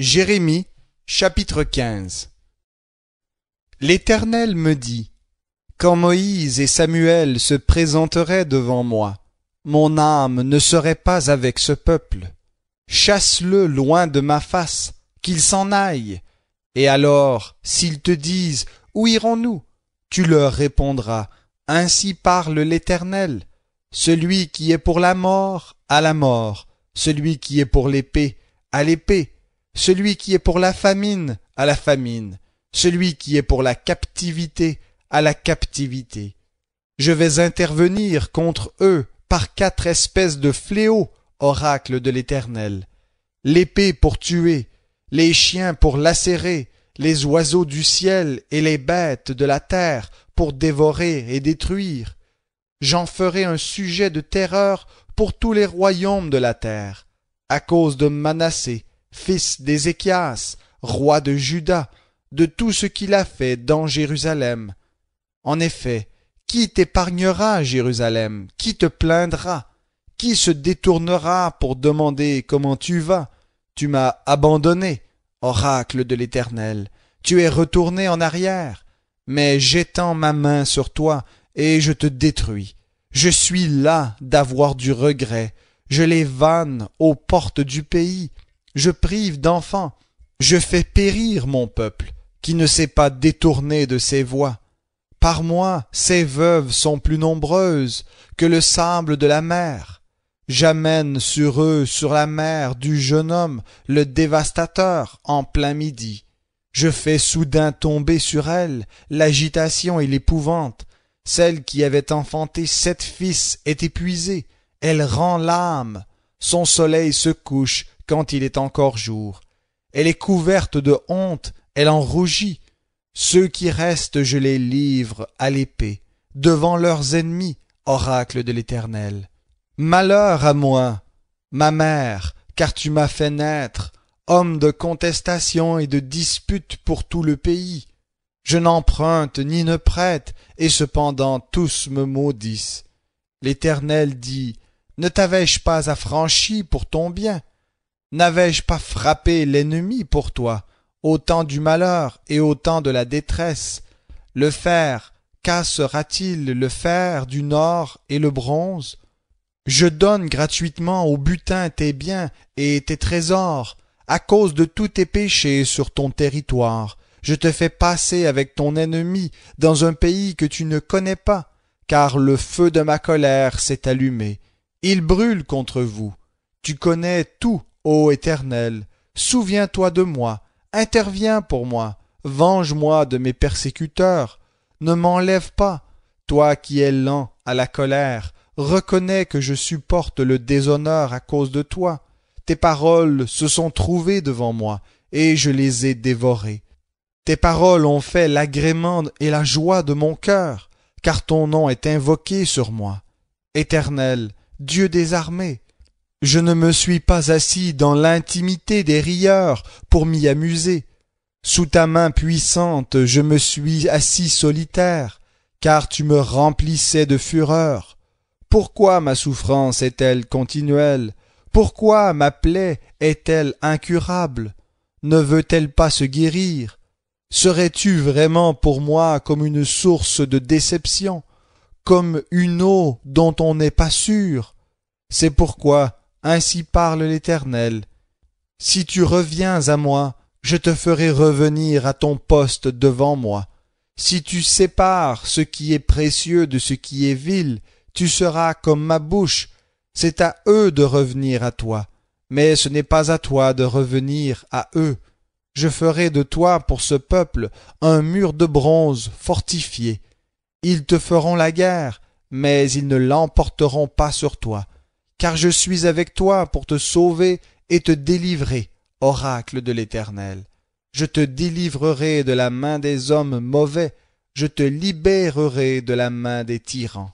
Jérémie chapitre 15 L'Éternel me dit, Quand Moïse et Samuel se présenteraient devant moi, mon âme ne serait pas avec ce peuple. Chasse-le loin de ma face, qu'il s'en aille. Et alors, s'ils te disent, Où irons-nous Tu leur répondras, Ainsi parle l'Éternel. Celui qui est pour la mort, à la mort, celui qui est pour l'épée, à l'épée, celui qui est pour la famine à la famine, celui qui est pour la captivité à la captivité. Je vais intervenir contre eux par quatre espèces de fléaux, oracle de l'Éternel. L'épée pour tuer, les chiens pour lacérer, les oiseaux du ciel et les bêtes de la terre pour dévorer et détruire. J'en ferai un sujet de terreur pour tous les royaumes de la terre, à cause de Manassé, fils d'Ézéchias, roi de Juda, de tout ce qu'il a fait dans Jérusalem. En effet, qui t'épargnera, Jérusalem Qui te plaindra Qui se détournera pour demander comment tu vas Tu m'as abandonné, oracle de l'Éternel. Tu es retourné en arrière. Mais j'étends ma main sur toi, et je te détruis. Je suis là d'avoir du regret. Je les vanne aux portes du pays je prive d'enfants, je fais périr mon peuple, qui ne s'est pas détourné de ses voies. Par moi, ces veuves sont plus nombreuses que le sable de la mer. J'amène sur eux, sur la mer, du jeune homme, le dévastateur, en plein midi. Je fais soudain tomber sur elle l'agitation et l'épouvante. Celle qui avait enfanté sept fils est épuisée. Elle rend l'âme. Son soleil se couche, quand il est encore jour. Elle est couverte de honte, elle en rougit. Ceux qui restent, je les livre à l'épée, devant leurs ennemis, oracle de l'Éternel. Malheur à moi, ma mère, car tu m'as fait naître, homme de contestation et de dispute pour tout le pays. Je n'emprunte ni ne prête, et cependant tous me maudissent. L'Éternel dit, Ne t'avais-je pas affranchi pour ton bien N'avais-je pas frappé l'ennemi pour toi, autant du malheur et autant de la détresse Le fer cassera-t-il le fer du nord et le bronze Je donne gratuitement au butin tes biens et tes trésors, à cause de tous tes péchés sur ton territoire. Je te fais passer avec ton ennemi dans un pays que tu ne connais pas, car le feu de ma colère s'est allumé. Il brûle contre vous. Tu connais tout Ô Éternel, souviens-toi de moi, interviens pour moi, venge-moi de mes persécuteurs, ne m'enlève pas, toi qui es lent à la colère, reconnais que je supporte le déshonneur à cause de toi. Tes paroles se sont trouvées devant moi, et je les ai dévorées. Tes paroles ont fait l'agrément et la joie de mon cœur, car ton nom est invoqué sur moi. Éternel, Dieu des armées, je ne me suis pas assis dans l'intimité des rieurs pour m'y amuser. Sous ta main puissante je me suis assis solitaire, car tu me remplissais de fureur. Pourquoi ma souffrance est-elle continuelle Pourquoi ma plaie est-elle incurable Ne veut-elle pas se guérir Serais-tu vraiment pour moi comme une source de déception, comme une eau dont on n'est pas sûr C'est pourquoi ainsi parle l'Éternel. Si tu reviens à moi, je te ferai revenir à ton poste devant moi. Si tu sépares ce qui est précieux de ce qui est vil, tu seras comme ma bouche. C'est à eux de revenir à toi, mais ce n'est pas à toi de revenir à eux. Je ferai de toi pour ce peuple un mur de bronze fortifié. Ils te feront la guerre, mais ils ne l'emporteront pas sur toi car je suis avec toi pour te sauver et te délivrer, oracle de l'Éternel. Je te délivrerai de la main des hommes mauvais, je te libérerai de la main des tyrans.